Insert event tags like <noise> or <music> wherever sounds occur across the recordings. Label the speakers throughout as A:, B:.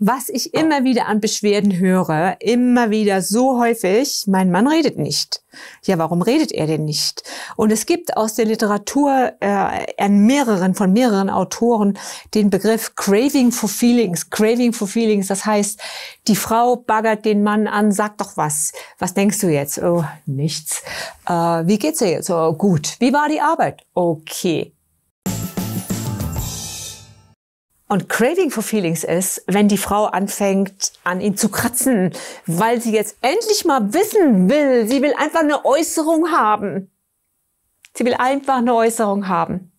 A: was ich immer wieder an Beschwerden höre, immer wieder so häufig, mein Mann redet nicht. Ja, warum redet er denn nicht? Und es gibt aus der Literatur äh, an mehreren, von mehreren Autoren den Begriff Craving for Feelings. Craving for Feelings, das heißt, die Frau baggert den Mann an, sagt doch was. Was denkst du jetzt? Oh, nichts. Äh, wie geht's dir jetzt? Oh, gut. Wie war die Arbeit? Okay. Und Craving for Feelings ist, wenn die Frau anfängt, an ihn zu kratzen, weil sie jetzt endlich mal wissen will. Sie will einfach eine Äußerung haben. Sie will einfach eine Äußerung haben.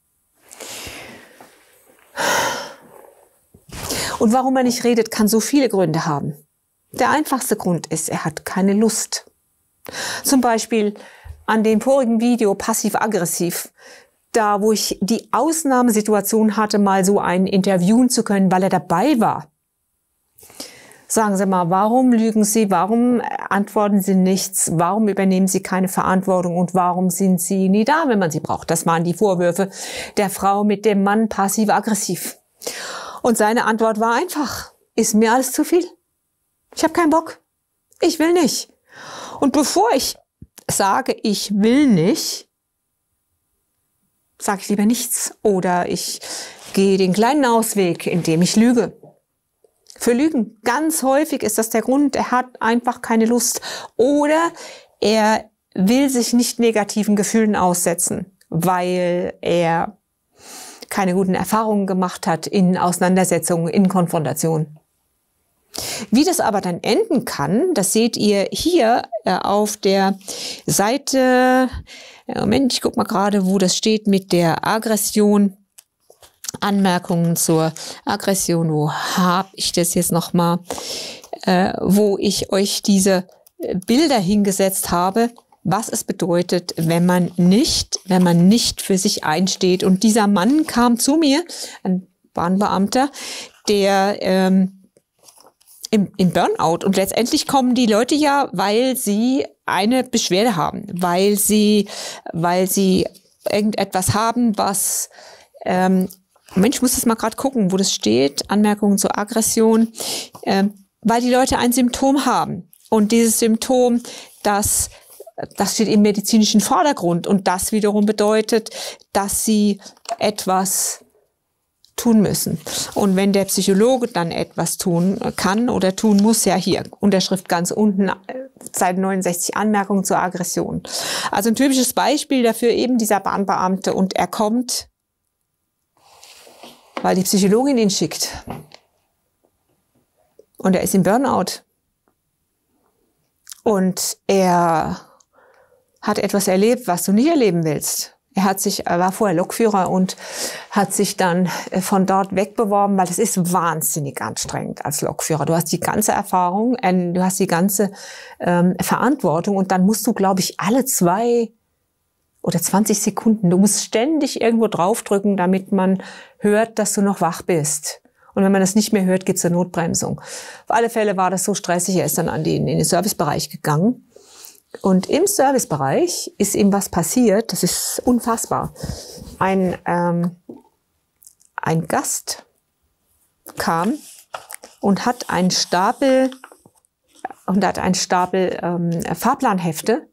A: Und warum er nicht redet, kann so viele Gründe haben. Der einfachste Grund ist, er hat keine Lust. Zum Beispiel an dem vorigen Video passiv-aggressiv da wo ich die Ausnahmesituation hatte, mal so einen interviewen zu können, weil er dabei war. Sagen Sie mal, warum lügen Sie? Warum antworten Sie nichts? Warum übernehmen Sie keine Verantwortung? Und warum sind Sie nie da, wenn man Sie braucht? Das waren die Vorwürfe der Frau mit dem Mann passiv-aggressiv. Und seine Antwort war einfach, ist mir alles zu viel. Ich habe keinen Bock. Ich will nicht. Und bevor ich sage, ich will nicht, sage ich lieber nichts oder ich gehe den kleinen Ausweg, indem ich lüge. Für Lügen ganz häufig ist das der Grund, er hat einfach keine Lust oder er will sich nicht negativen Gefühlen aussetzen, weil er keine guten Erfahrungen gemacht hat in Auseinandersetzungen, in Konfrontationen. Wie das aber dann enden kann, das seht ihr hier äh, auf der Seite. Äh, Moment, ich gucke mal gerade, wo das steht mit der Aggression. Anmerkungen zur Aggression, wo habe ich das jetzt nochmal, äh, wo ich euch diese äh, Bilder hingesetzt habe, was es bedeutet, wenn man nicht, wenn man nicht für sich einsteht. Und dieser Mann kam zu mir, ein Bahnbeamter, der ähm, im, im Burnout. Und letztendlich kommen die Leute ja, weil sie eine Beschwerde haben, weil sie, weil sie irgendetwas haben, was ähm, Mensch, muss das mal gerade gucken, wo das steht, Anmerkungen zur Aggression, äh, weil die Leute ein Symptom haben. Und dieses Symptom, das, das steht im medizinischen Vordergrund und das wiederum bedeutet, dass sie etwas tun müssen. Und wenn der Psychologe dann etwas tun kann oder tun muss, ja hier, Unterschrift ganz unten, äh, Seite 69, Anmerkung zur Aggression. Also ein typisches Beispiel dafür eben dieser Bahnbeamte und er kommt, weil die Psychologin ihn schickt. Und er ist im Burnout. Und er hat etwas erlebt, was du nicht erleben willst. Er hat sich, er war vorher Lokführer und hat sich dann äh, von dort wegbeworben, weil es ist wahnsinnig anstrengend als Lokführer. Du hast die ganze Erfahrung, du hast die ganze ähm, Verantwortung und dann musst du, glaube ich, alle zwei oder 20 Sekunden, du musst ständig irgendwo draufdrücken, damit man hört, dass du noch wach bist. Und wenn man das nicht mehr hört, es eine Notbremsung. Auf alle Fälle war das so stressig, er ist dann an den, in den Servicebereich gegangen und im Servicebereich ist eben was passiert, das ist unfassbar. Ein, ähm, ein Gast kam und hat einen Stapel und hat einen Stapel ähm, Fahrplanhefte,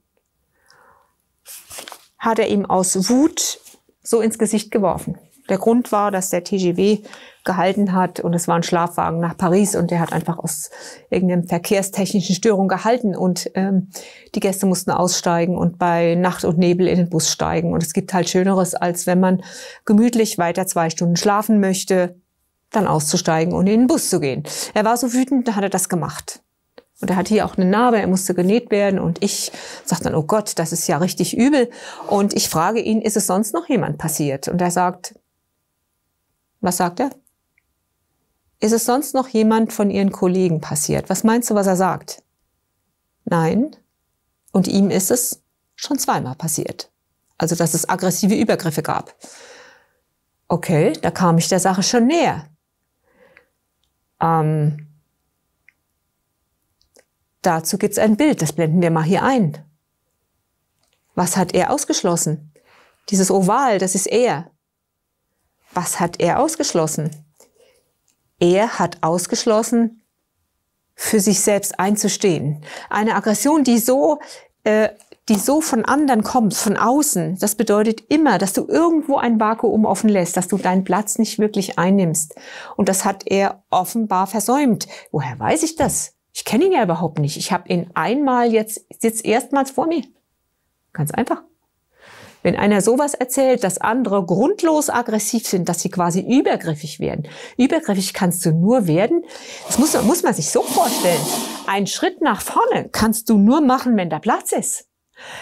A: hat er ihm aus Wut so ins Gesicht geworfen. Der Grund war, dass der TGW gehalten hat und es war ein Schlafwagen nach Paris und der hat einfach aus irgendeinem verkehrstechnischen Störung gehalten und ähm, die Gäste mussten aussteigen und bei Nacht und Nebel in den Bus steigen. Und es gibt halt Schöneres, als wenn man gemütlich weiter zwei Stunden schlafen möchte, dann auszusteigen und in den Bus zu gehen. Er war so wütend, da hat er das gemacht. Und er hatte hier auch eine Narbe, er musste genäht werden. Und ich sagte dann, oh Gott, das ist ja richtig übel. Und ich frage ihn, ist es sonst noch jemand passiert? Und er sagt, was sagt er? Ist es sonst noch jemand von Ihren Kollegen passiert? Was meinst du, was er sagt? Nein. Und ihm ist es schon zweimal passiert. Also, dass es aggressive Übergriffe gab. Okay, da kam ich der Sache schon näher. Ähm, dazu gibt's ein Bild, das blenden wir mal hier ein. Was hat er ausgeschlossen? Dieses Oval, das ist er was hat er ausgeschlossen? Er hat ausgeschlossen, für sich selbst einzustehen. Eine Aggression, die so, äh, die so von anderen kommt, von außen, das bedeutet immer, dass du irgendwo ein Vakuum offen lässt, dass du deinen Platz nicht wirklich einnimmst. Und das hat er offenbar versäumt. Woher weiß ich das? Ich kenne ihn ja überhaupt nicht. Ich habe ihn einmal jetzt, sitzt erstmals vor mir. Ganz einfach. Wenn einer sowas erzählt, dass andere grundlos aggressiv sind, dass sie quasi übergriffig werden. Übergriffig kannst du nur werden. Das muss, muss man sich so vorstellen. Ein Schritt nach vorne kannst du nur machen, wenn da Platz ist.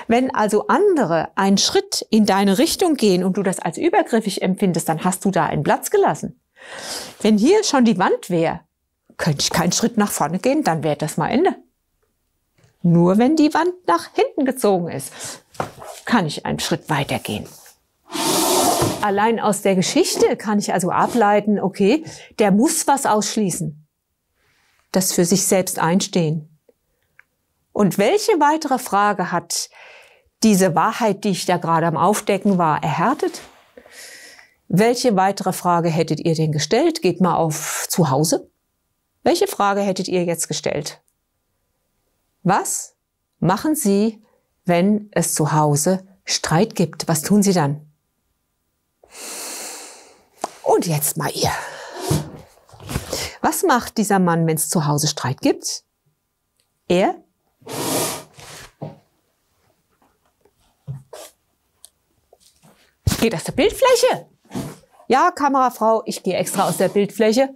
A: Wenn also andere einen Schritt in deine Richtung gehen und du das als übergriffig empfindest, dann hast du da einen Platz gelassen. Wenn hier schon die Wand wäre, könnte ich keinen Schritt nach vorne gehen, dann wäre das mal Ende. Nur wenn die Wand nach hinten gezogen ist kann ich einen Schritt weitergehen. Allein aus der Geschichte kann ich also ableiten, okay, der muss was ausschließen. Das für sich selbst einstehen. Und welche weitere Frage hat diese Wahrheit, die ich da gerade am Aufdecken war, erhärtet? Welche weitere Frage hättet ihr denn gestellt? Geht mal auf zu Hause. Welche Frage hättet ihr jetzt gestellt? Was machen Sie, wenn es zu Hause Streit gibt. Was tun Sie dann? Und jetzt mal ihr. Was macht dieser Mann, wenn es zu Hause Streit gibt? Er geht aus der Bildfläche. Ja, Kamerafrau, ich gehe extra aus der Bildfläche.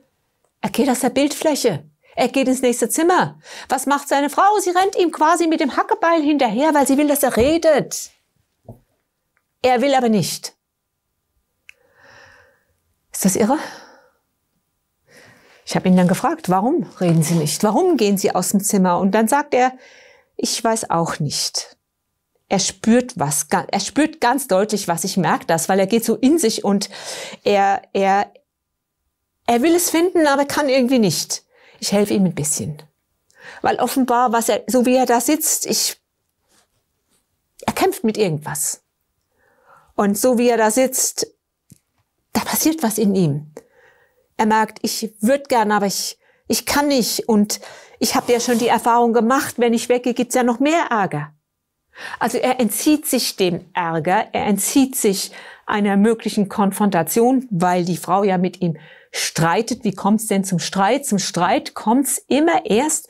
A: Er geht aus der Bildfläche. Er geht ins nächste Zimmer. Was macht seine Frau? Sie rennt ihm quasi mit dem Hackebeil hinterher, weil sie will, dass er redet. Er will aber nicht. Ist das irre? Ich habe ihn dann gefragt, warum reden Sie nicht? Warum gehen Sie aus dem Zimmer? Und dann sagt er, ich weiß auch nicht. Er spürt was, er spürt ganz deutlich was, ich merke das, weil er geht so in sich und er, er, er will es finden, aber kann irgendwie nicht ich helfe ihm ein bisschen. Weil offenbar, was er, so wie er da sitzt, ich, er kämpft mit irgendwas. Und so wie er da sitzt, da passiert was in ihm. Er merkt, ich würde gern, aber ich, ich kann nicht. Und ich habe ja schon die Erfahrung gemacht, wenn ich weggehe, gibt's ja noch mehr Ärger. Also er entzieht sich dem Ärger, er entzieht sich einer möglichen Konfrontation, weil die Frau ja mit ihm streitet. Wie kommt es denn zum Streit? Zum Streit kommt es immer erst,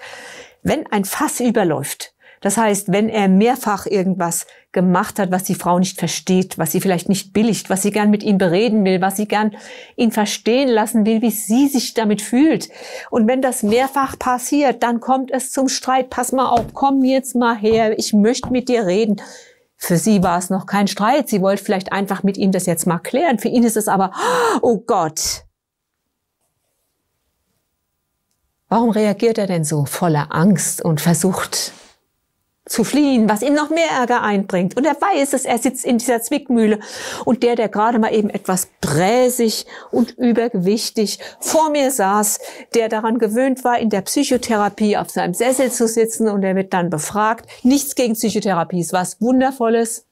A: wenn ein Fass überläuft. Das heißt, wenn er mehrfach irgendwas gemacht hat, was die Frau nicht versteht, was sie vielleicht nicht billigt, was sie gern mit ihm bereden will, was sie gern ihn verstehen lassen will, wie sie sich damit fühlt. Und wenn das mehrfach passiert, dann kommt es zum Streit. Pass mal auf, komm jetzt mal her, ich möchte mit dir reden. Für sie war es noch kein Streit. Sie wollte vielleicht einfach mit ihm das jetzt mal klären. Für ihn ist es aber, oh Gott. Warum reagiert er denn so voller Angst und versucht zu fliehen, was ihm noch mehr Ärger einbringt. Und er weiß es, er sitzt in dieser Zwickmühle. Und der, der gerade mal eben etwas bräsig und übergewichtig vor mir saß, der daran gewöhnt war, in der Psychotherapie auf seinem Sessel zu sitzen und er wird dann befragt. Nichts gegen Psychotherapie, ist was Wundervolles.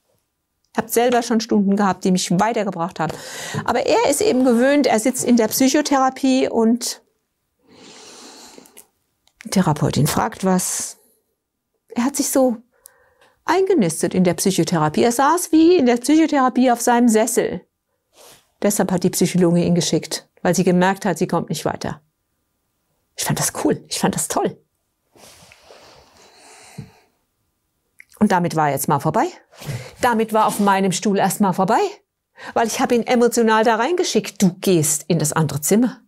A: Ich habe selber schon Stunden gehabt, die mich weitergebracht haben. Aber er ist eben gewöhnt, er sitzt in der Psychotherapie und Therapeutin fragt was, er hat sich so eingenistet in der Psychotherapie. Er saß wie in der Psychotherapie auf seinem Sessel. Deshalb hat die Psychologe ihn geschickt, weil sie gemerkt hat, sie kommt nicht weiter. Ich fand das cool, ich fand das toll. Und damit war er jetzt mal vorbei. Damit war auf meinem Stuhl erst mal vorbei, weil ich habe ihn emotional da reingeschickt. Du gehst in das andere Zimmer.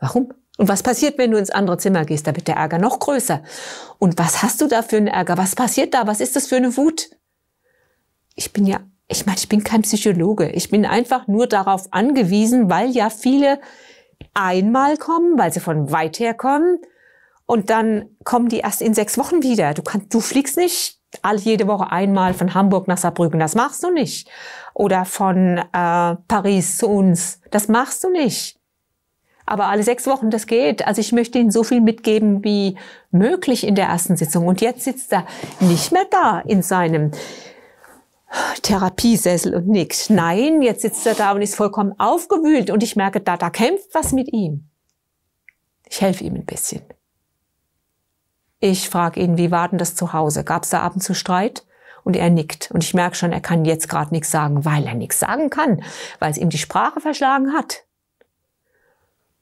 A: Warum? Und was passiert, wenn du ins andere Zimmer gehst? Da wird der Ärger noch größer. Und was hast du da für einen Ärger? Was passiert da? Was ist das für eine Wut? Ich bin ja, ich meine, ich bin kein Psychologe. Ich bin einfach nur darauf angewiesen, weil ja viele einmal kommen, weil sie von weit her kommen. Und dann kommen die erst in sechs Wochen wieder. Du kannst, du fliegst nicht all jede Woche einmal von Hamburg nach Saarbrücken. Das machst du nicht. Oder von äh, Paris zu uns. Das machst du nicht aber alle sechs Wochen, das geht. Also ich möchte Ihnen so viel mitgeben wie möglich in der ersten Sitzung. Und jetzt sitzt er nicht mehr da in seinem Therapiesessel und nickt. Nein, jetzt sitzt er da und ist vollkommen aufgewühlt und ich merke, da, da kämpft was mit ihm. Ich helfe ihm ein bisschen. Ich frage ihn, wie war denn das zu Hause? Gab es da ab und zu Streit? Und er nickt. Und ich merke schon, er kann jetzt gerade nichts sagen, weil er nichts sagen kann, weil es ihm die Sprache verschlagen hat.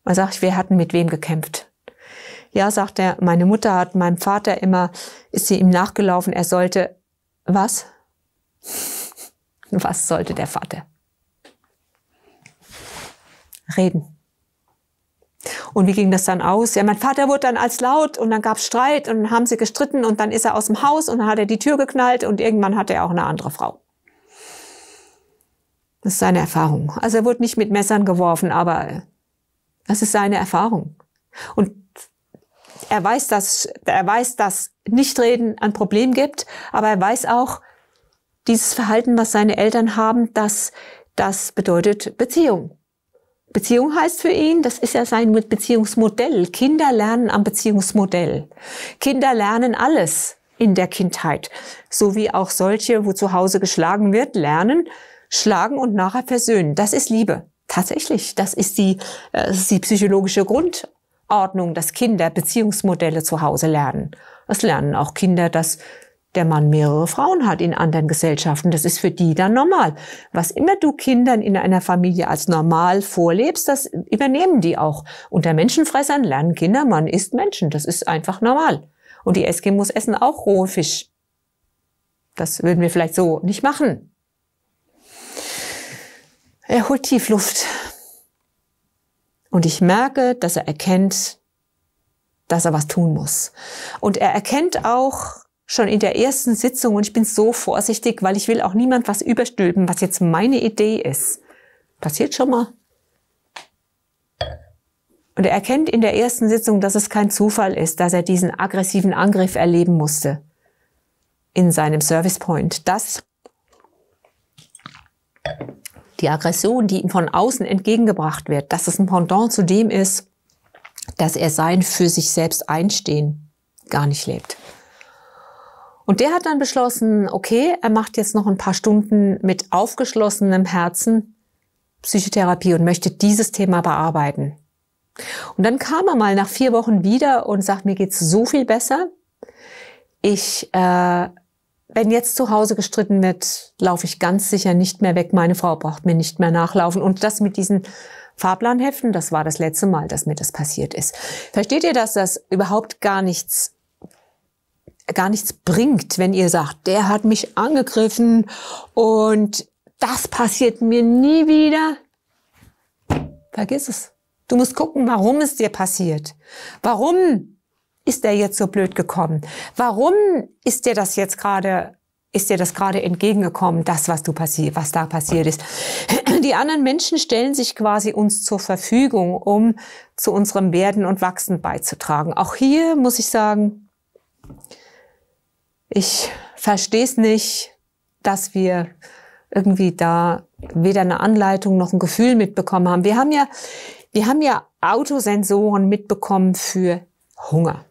A: Dann sage ich, wer hat mit wem gekämpft? Ja, sagt er, meine Mutter hat meinem Vater immer, ist sie ihm nachgelaufen, er sollte, was? Was sollte der Vater? Reden. Und wie ging das dann aus? Ja, mein Vater wurde dann als laut und dann gab es Streit und dann haben sie gestritten und dann ist er aus dem Haus und dann hat er die Tür geknallt und irgendwann hatte er auch eine andere Frau. Das ist seine Erfahrung. Also er wurde nicht mit Messern geworfen, aber das ist seine Erfahrung. Und er weiß, dass, er weiß, dass Nichtreden ein Problem gibt, aber er weiß auch, dieses Verhalten, was seine Eltern haben, dass das bedeutet Beziehung. Beziehung heißt für ihn, das ist ja sein Beziehungsmodell. Kinder lernen am Beziehungsmodell. Kinder lernen alles in der Kindheit. So wie auch solche, wo zu Hause geschlagen wird, lernen, schlagen und nachher versöhnen. Das ist Liebe. Tatsächlich, das ist die, äh, das ist die psychologische Grundordnung, dass Kinder Beziehungsmodelle zu Hause lernen. Das lernen auch Kinder, dass der Mann mehrere Frauen hat in anderen Gesellschaften. Das ist für die dann normal. Was immer du Kindern in einer Familie als normal vorlebst, das übernehmen die auch. Unter Menschenfressern lernen Kinder, man isst Menschen. Das ist einfach normal. Und die Eskimos essen auch rohe Fisch. Das würden wir vielleicht so nicht machen. Er holt tief Luft. Und ich merke, dass er erkennt, dass er was tun muss. Und er erkennt auch schon in der ersten Sitzung, und ich bin so vorsichtig, weil ich will auch niemand was überstülpen, was jetzt meine Idee ist. Passiert schon mal. Und er erkennt in der ersten Sitzung, dass es kein Zufall ist, dass er diesen aggressiven Angriff erleben musste in seinem Service Point. Das die Aggression, die ihm von außen entgegengebracht wird, dass es ein Pendant zu dem ist, dass er sein für sich selbst einstehen gar nicht lebt. Und der hat dann beschlossen, okay, er macht jetzt noch ein paar Stunden mit aufgeschlossenem Herzen Psychotherapie und möchte dieses Thema bearbeiten. Und dann kam er mal nach vier Wochen wieder und sagt, mir geht es so viel besser. Ich äh, wenn jetzt zu Hause gestritten wird, laufe ich ganz sicher nicht mehr weg. Meine Frau braucht mir nicht mehr nachlaufen. Und das mit diesen Fahrplanheften, das war das letzte Mal, dass mir das passiert ist. Versteht ihr, dass das überhaupt gar nichts gar nichts bringt, wenn ihr sagt, der hat mich angegriffen und das passiert mir nie wieder. Vergiss es. Du musst gucken, warum es dir passiert. Warum ist der jetzt so blöd gekommen? Warum ist dir das jetzt gerade ist dir das gerade entgegengekommen, das, was, du passiert, was da passiert ist. Die anderen Menschen stellen sich quasi uns zur Verfügung, um zu unserem Werden und Wachsen beizutragen. Auch hier muss ich sagen, ich verstehe es nicht, dass wir irgendwie da weder eine Anleitung noch ein Gefühl mitbekommen haben. Wir haben ja, wir haben ja Autosensoren mitbekommen für Hunger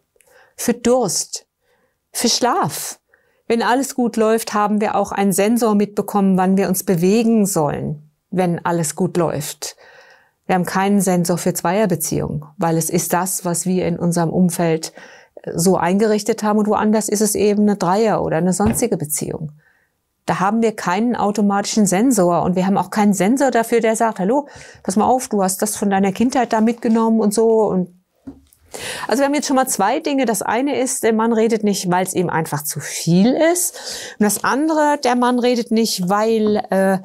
A: für Durst, für Schlaf. Wenn alles gut läuft, haben wir auch einen Sensor mitbekommen, wann wir uns bewegen sollen, wenn alles gut läuft. Wir haben keinen Sensor für Zweierbeziehungen, weil es ist das, was wir in unserem Umfeld äh, so eingerichtet haben und woanders ist es eben eine Dreier- oder eine sonstige Beziehung. Da haben wir keinen automatischen Sensor und wir haben auch keinen Sensor dafür, der sagt, hallo, pass mal auf, du hast das von deiner Kindheit da mitgenommen und so und also wir haben jetzt schon mal zwei Dinge. Das eine ist, der Mann redet nicht, weil es ihm einfach zu viel ist. Und das andere, der Mann redet nicht, weil, äh,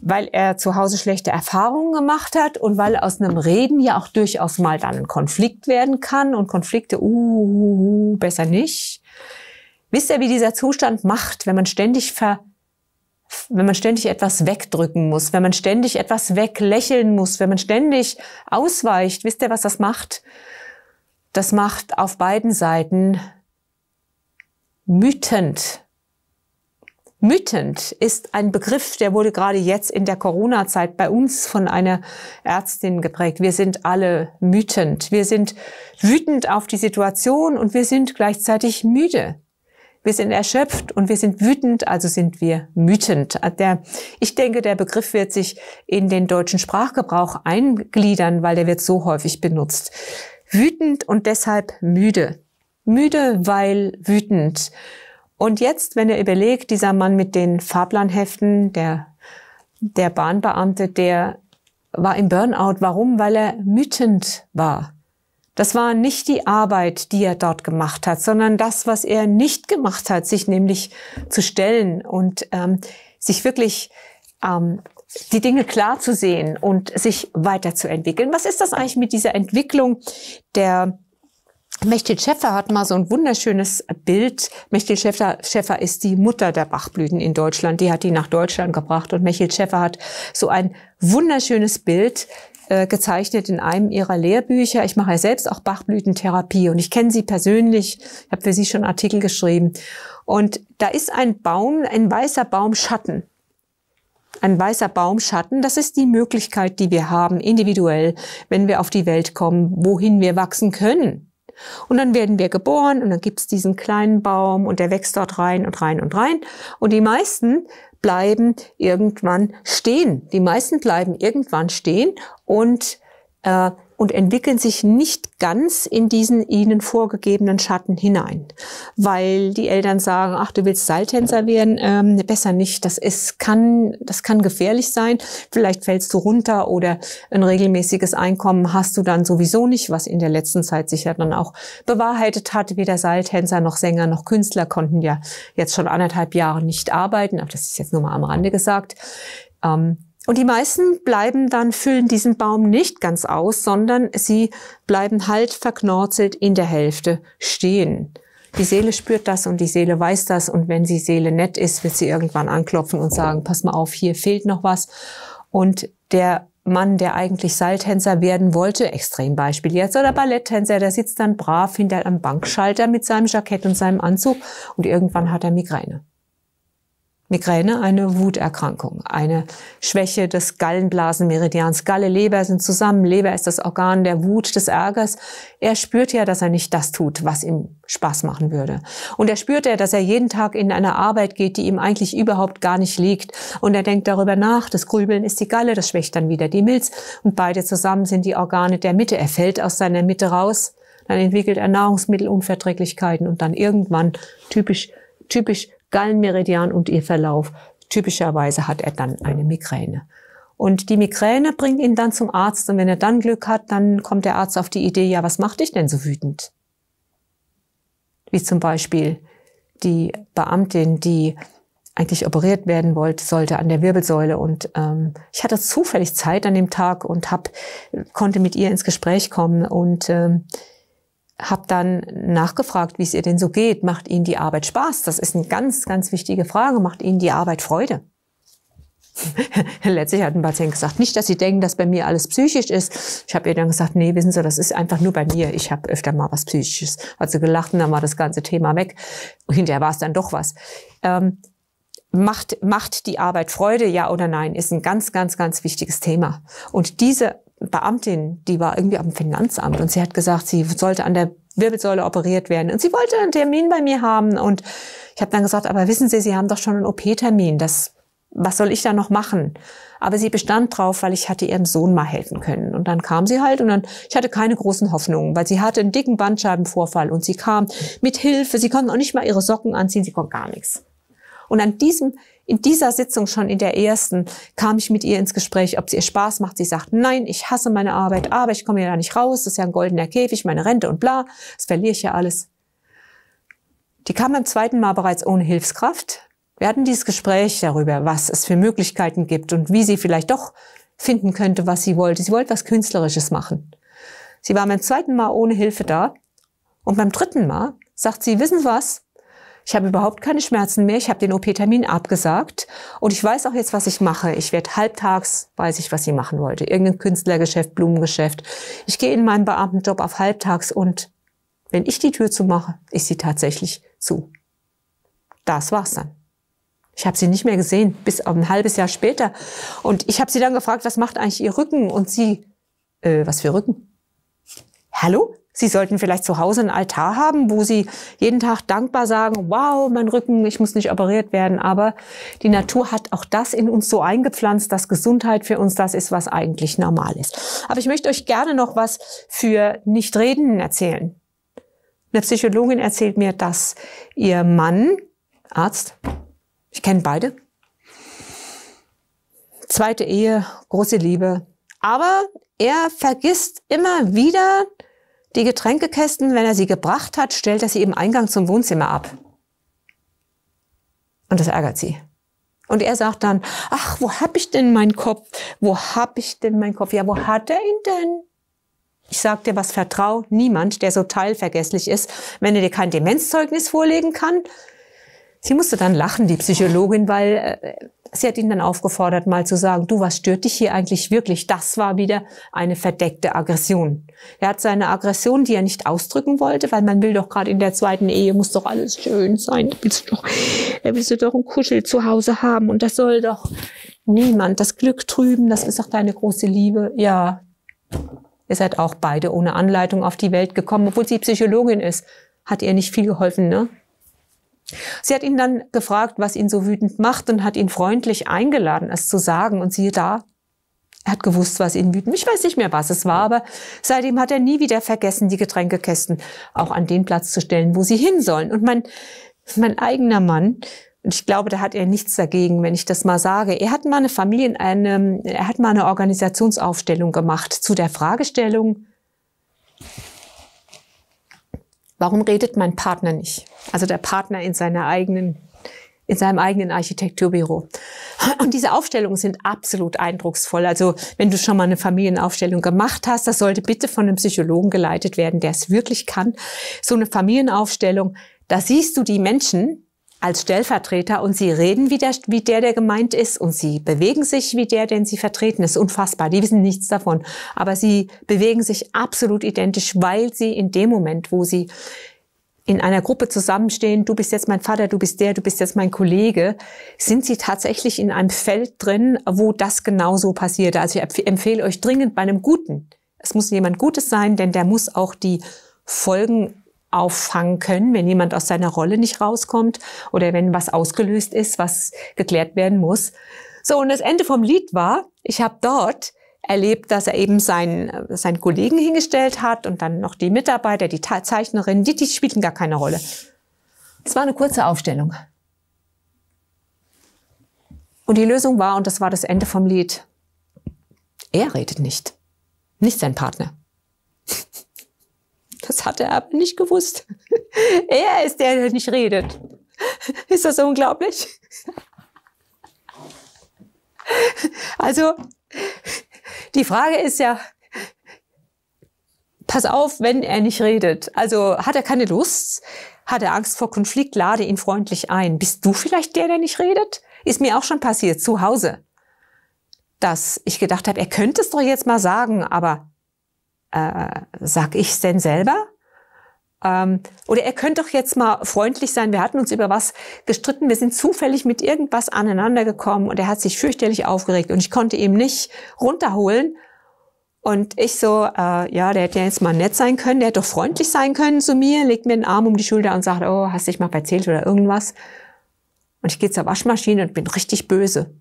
A: weil er zu Hause schlechte Erfahrungen gemacht hat und weil aus einem Reden ja auch durchaus mal dann ein Konflikt werden kann und Konflikte, uh, uh, uh besser nicht. Wisst ihr, wie dieser Zustand macht, wenn man ständig ver wenn man ständig etwas wegdrücken muss, wenn man ständig etwas weglächeln muss, wenn man ständig ausweicht, wisst ihr, was das macht? das macht auf beiden Seiten wütend. Mütend ist ein Begriff, der wurde gerade jetzt in der Corona-Zeit bei uns von einer Ärztin geprägt. Wir sind alle mütend. Wir sind wütend auf die Situation und wir sind gleichzeitig müde. Wir sind erschöpft und wir sind wütend, also sind wir mütend. Der, ich denke, der Begriff wird sich in den deutschen Sprachgebrauch eingliedern, weil der wird so häufig benutzt. Wütend und deshalb müde. Müde, weil wütend. Und jetzt, wenn er überlegt, dieser Mann mit den Fahrplanheften, der, der Bahnbeamte, der war im Burnout. Warum? Weil er wütend war. Das war nicht die Arbeit, die er dort gemacht hat, sondern das, was er nicht gemacht hat, sich nämlich zu stellen und ähm, sich wirklich ähm, die Dinge klar zu sehen und sich weiterzuentwickeln. Was ist das eigentlich mit dieser Entwicklung der Mechthild Schäffer hat mal so ein wunderschönes Bild. Mechthild Schäffer, Schäffer ist die Mutter der Bachblüten in Deutschland. Die hat die nach Deutschland gebracht. Und Mechthild Schäffer hat so ein wunderschönes Bild äh, gezeichnet in einem ihrer Lehrbücher. Ich mache ja selbst auch Bachblütentherapie und ich kenne sie persönlich. Ich habe für sie schon Artikel geschrieben. Und da ist ein Baum, ein weißer Baum Schatten ein weißer Baumschatten, das ist die Möglichkeit, die wir haben, individuell, wenn wir auf die Welt kommen, wohin wir wachsen können. Und dann werden wir geboren und dann gibt's diesen kleinen Baum und der wächst dort rein und rein und rein. Und die meisten bleiben irgendwann stehen. Die meisten bleiben irgendwann stehen und äh, und entwickeln sich nicht ganz in diesen ihnen vorgegebenen Schatten hinein, weil die Eltern sagen, ach, du willst Seiltänzer werden, ähm, besser nicht, das ist, kann, das kann gefährlich sein, vielleicht fällst du runter oder ein regelmäßiges Einkommen hast du dann sowieso nicht, was in der letzten Zeit sich ja dann auch bewahrheitet hat, weder Seiltänzer noch Sänger noch Künstler konnten ja jetzt schon anderthalb Jahre nicht arbeiten, aber das ist jetzt nur mal am Rande gesagt. Ähm, und die meisten bleiben dann, füllen diesen Baum nicht ganz aus, sondern sie bleiben halt verknorzelt in der Hälfte stehen. Die Seele spürt das und die Seele weiß das und wenn die Seele nett ist, wird sie irgendwann anklopfen und sagen, pass mal auf, hier fehlt noch was. Und der Mann, der eigentlich Seiltänzer werden wollte, Extrembeispiel jetzt, oder Balletttänzer, der sitzt dann brav hinter einem Bankschalter mit seinem Jackett und seinem Anzug und irgendwann hat er Migräne. Migräne eine Wuterkrankung, eine Schwäche des Gallenblasenmeridians. Galle, Leber sind zusammen. Leber ist das Organ der Wut, des Ärgers. Er spürt ja, dass er nicht das tut, was ihm Spaß machen würde. Und er spürt ja, dass er jeden Tag in eine Arbeit geht, die ihm eigentlich überhaupt gar nicht liegt. Und er denkt darüber nach, das Grübeln ist die Galle, das schwächt dann wieder die Milz. Und beide zusammen sind die Organe der Mitte. Er fällt aus seiner Mitte raus, dann entwickelt er Nahrungsmittelunverträglichkeiten und dann irgendwann typisch typisch Gallenmeridian und ihr Verlauf. Typischerweise hat er dann eine Migräne. Und die Migräne bringt ihn dann zum Arzt und wenn er dann Glück hat, dann kommt der Arzt auf die Idee, ja, was macht dich denn so wütend? Wie zum Beispiel die Beamtin, die eigentlich operiert werden wollte, sollte an der Wirbelsäule. Und ähm, ich hatte zufällig Zeit an dem Tag und hab, konnte mit ihr ins Gespräch kommen. Und ähm, habe dann nachgefragt, wie es ihr denn so geht. Macht Ihnen die Arbeit Spaß? Das ist eine ganz, ganz wichtige Frage. Macht Ihnen die Arbeit Freude? <laughs> Letztlich hat ein Patient gesagt, nicht, dass Sie denken, dass bei mir alles psychisch ist. Ich habe ihr dann gesagt, nee, wissen Sie, das ist einfach nur bei mir. Ich habe öfter mal was Psychisches. Hat sie gelacht und dann war das ganze Thema weg. Und hinterher war es dann doch was. Ähm, macht, macht die Arbeit Freude, ja oder nein, ist ein ganz, ganz, ganz wichtiges Thema. Und diese Beamtin, die war irgendwie am Finanzamt und sie hat gesagt, sie sollte an der Wirbelsäule operiert werden. Und sie wollte einen Termin bei mir haben. Und ich habe dann gesagt, aber wissen Sie, Sie haben doch schon einen OP-Termin. Das, was soll ich da noch machen? Aber sie bestand drauf, weil ich hatte ihrem Sohn mal helfen können. Und dann kam sie halt und dann, ich hatte keine großen Hoffnungen, weil sie hatte einen dicken Bandscheibenvorfall und sie kam mit Hilfe. Sie konnte auch nicht mal ihre Socken anziehen, sie konnte gar nichts. Und an diesem in dieser Sitzung schon in der ersten kam ich mit ihr ins Gespräch, ob es ihr Spaß macht. Sie sagt, nein, ich hasse meine Arbeit, aber ich komme ja da nicht raus, das ist ja ein goldener Käfig, meine Rente und bla, das verliere ich ja alles. Die kam beim zweiten Mal bereits ohne Hilfskraft. Wir hatten dieses Gespräch darüber, was es für Möglichkeiten gibt und wie sie vielleicht doch finden könnte, was sie wollte. Sie wollte was Künstlerisches machen. Sie war beim zweiten Mal ohne Hilfe da und beim dritten Mal sagt sie, wissen Sie was, ich habe überhaupt keine Schmerzen mehr. Ich habe den OP-Termin abgesagt. Und ich weiß auch jetzt, was ich mache. Ich werde halbtags, weiß ich, was sie machen wollte. Irgendein Künstlergeschäft, Blumengeschäft. Ich gehe in meinen Beamtenjob auf halbtags und wenn ich die Tür zumache, ist sie tatsächlich zu. Das war's dann. Ich habe sie nicht mehr gesehen, bis auf ein halbes Jahr später. Und ich habe sie dann gefragt, was macht eigentlich ihr Rücken? Und sie, äh, was für Rücken? Hallo? Sie sollten vielleicht zu Hause einen Altar haben, wo Sie jeden Tag dankbar sagen, wow, mein Rücken, ich muss nicht operiert werden. Aber die Natur hat auch das in uns so eingepflanzt, dass Gesundheit für uns das ist, was eigentlich normal ist. Aber ich möchte euch gerne noch was für Nichtreden erzählen. Eine Psychologin erzählt mir, dass ihr Mann, Arzt, ich kenne beide, zweite Ehe, große Liebe, aber er vergisst immer wieder die Getränkekästen, wenn er sie gebracht hat, stellt er sie im Eingang zum Wohnzimmer ab. Und das ärgert sie. Und er sagt dann, ach, wo hab ich denn meinen Kopf? Wo hab ich denn meinen Kopf? Ja, wo hat er ihn denn? Ich sag dir was, vertrau niemand, der so teilvergesslich ist, wenn er dir kein Demenzzeugnis vorlegen kann. Sie musste dann lachen, die Psychologin, weil äh, Sie hat ihn dann aufgefordert, mal zu sagen, du, was stört dich hier eigentlich wirklich? Das war wieder eine verdeckte Aggression. Er hat seine Aggression, die er nicht ausdrücken wollte, weil man will doch gerade in der zweiten Ehe, muss doch alles schön sein. Er willst du doch, willst du doch ein Kuschel zu Hause haben und das soll doch niemand. Das Glück trüben, das ist doch deine große Liebe. Ja, Ihr seid auch beide ohne Anleitung auf die Welt gekommen, obwohl sie Psychologin ist. Hat ihr nicht viel geholfen, ne? Sie hat ihn dann gefragt, was ihn so wütend macht und hat ihn freundlich eingeladen, es zu sagen. Und siehe da, er hat gewusst, was ihn wütend. Ich weiß nicht mehr, was es war, aber seitdem hat er nie wieder vergessen, die Getränkekästen auch an den Platz zu stellen, wo sie hin sollen. Und mein, mein eigener Mann, und ich glaube, da hat er nichts dagegen, wenn ich das mal sage. Er hat mal eine Familien, eine, er hat mal eine Organisationsaufstellung gemacht zu der Fragestellung, Warum redet mein Partner nicht? Also der Partner in seiner eigenen in seinem eigenen Architekturbüro. Und diese Aufstellungen sind absolut eindrucksvoll. Also wenn du schon mal eine Familienaufstellung gemacht hast, das sollte bitte von einem Psychologen geleitet werden, der es wirklich kann. So eine Familienaufstellung, da siehst du die Menschen, als Stellvertreter und sie reden wie der, wie der, der gemeint ist und sie bewegen sich wie der, den sie vertreten. Das ist unfassbar. Die wissen nichts davon. Aber sie bewegen sich absolut identisch, weil sie in dem Moment, wo sie in einer Gruppe zusammenstehen, du bist jetzt mein Vater, du bist der, du bist jetzt mein Kollege, sind sie tatsächlich in einem Feld drin, wo das genauso passiert. Also ich empfehle euch dringend bei einem Guten. Es muss jemand Gutes sein, denn der muss auch die Folgen auffangen können, wenn jemand aus seiner Rolle nicht rauskommt oder wenn was ausgelöst ist, was geklärt werden muss. So, und das Ende vom Lied war, ich habe dort erlebt, dass er eben seinen, äh, seinen Kollegen hingestellt hat und dann noch die Mitarbeiter, die Zeichnerin, die, die spielten gar keine Rolle. Es war eine kurze Aufstellung. Und die Lösung war, und das war das Ende vom Lied, er redet nicht, nicht sein Partner. Das hat er aber nicht gewusst. <laughs> Er ist der, der nicht redet. Ist das unglaublich? Also, die Frage ist ja, pass auf, wenn er nicht redet. Also, hat er keine Lust? Hat er Angst vor Konflikt? Lade ihn freundlich ein. Bist du vielleicht der, der nicht redet? Ist mir auch schon passiert, zu Hause. Dass ich gedacht habe, er könnte es doch jetzt mal sagen, aber äh, sag ich's denn selber? Ähm, oder er könnte doch jetzt mal freundlich sein. Wir hatten uns über was gestritten. Wir sind zufällig mit irgendwas aneinander gekommen und er hat sich fürchterlich aufgeregt und ich konnte ihm nicht runterholen. Und ich so, äh, ja, der hätte ja jetzt mal nett sein können, der hätte doch freundlich sein können zu mir, legt mir den Arm um die Schulter und sagt, oh, hast dich mal verzählt oder irgendwas. Und ich gehe zur Waschmaschine und bin richtig böse.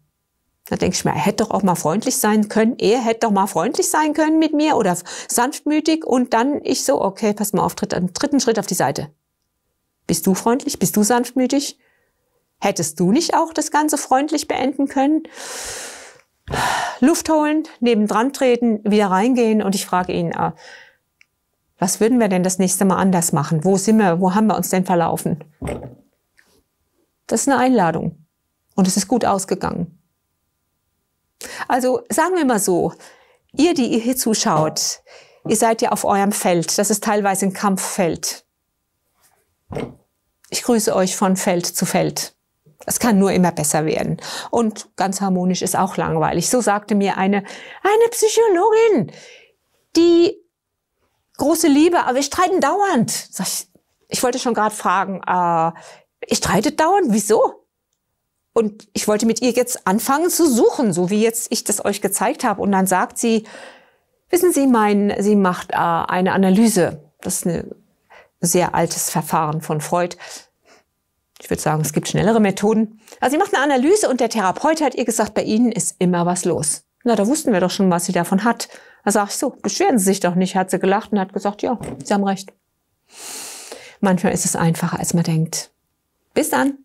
A: Da denke ich mir, er hätte doch auch mal freundlich sein können. Er hätte doch mal freundlich sein können mit mir oder sanftmütig. Und dann ich so, okay, pass mal auf, tritt einen dritten Schritt auf die Seite. Bist du freundlich? Bist du sanftmütig? Hättest du nicht auch das Ganze freundlich beenden können? Luft holen, nebendran treten, wieder reingehen und ich frage ihn, äh, was würden wir denn das nächste Mal anders machen? Wo sind wir? Wo haben wir uns denn verlaufen? Das ist eine Einladung. Und es ist gut ausgegangen. Also sagen wir mal so, ihr, die ihr hier zuschaut, ihr seid ja auf eurem Feld. Das ist teilweise ein Kampffeld. Ich grüße euch von Feld zu Feld. Es kann nur immer besser werden. Und ganz harmonisch ist auch langweilig. So sagte mir eine, eine Psychologin, die große Liebe, aber wir streiten dauernd. ich, ich wollte schon gerade fragen, äh, ihr streitet dauernd, wieso? Und ich wollte mit ihr jetzt anfangen zu suchen, so wie jetzt ich das euch gezeigt habe. Und dann sagt sie, wissen Sie, mein, sie macht äh, eine Analyse. Das ist ein sehr altes Verfahren von Freud. Ich würde sagen, es gibt schnellere Methoden. Also sie macht eine Analyse und der Therapeut hat ihr gesagt, bei Ihnen ist immer was los. Na, da wussten wir doch schon, was sie davon hat. Da sag ich so, beschweren Sie sich doch nicht, hat sie gelacht und hat gesagt, ja, Sie haben recht. Manchmal ist es einfacher, als man denkt. Bis dann.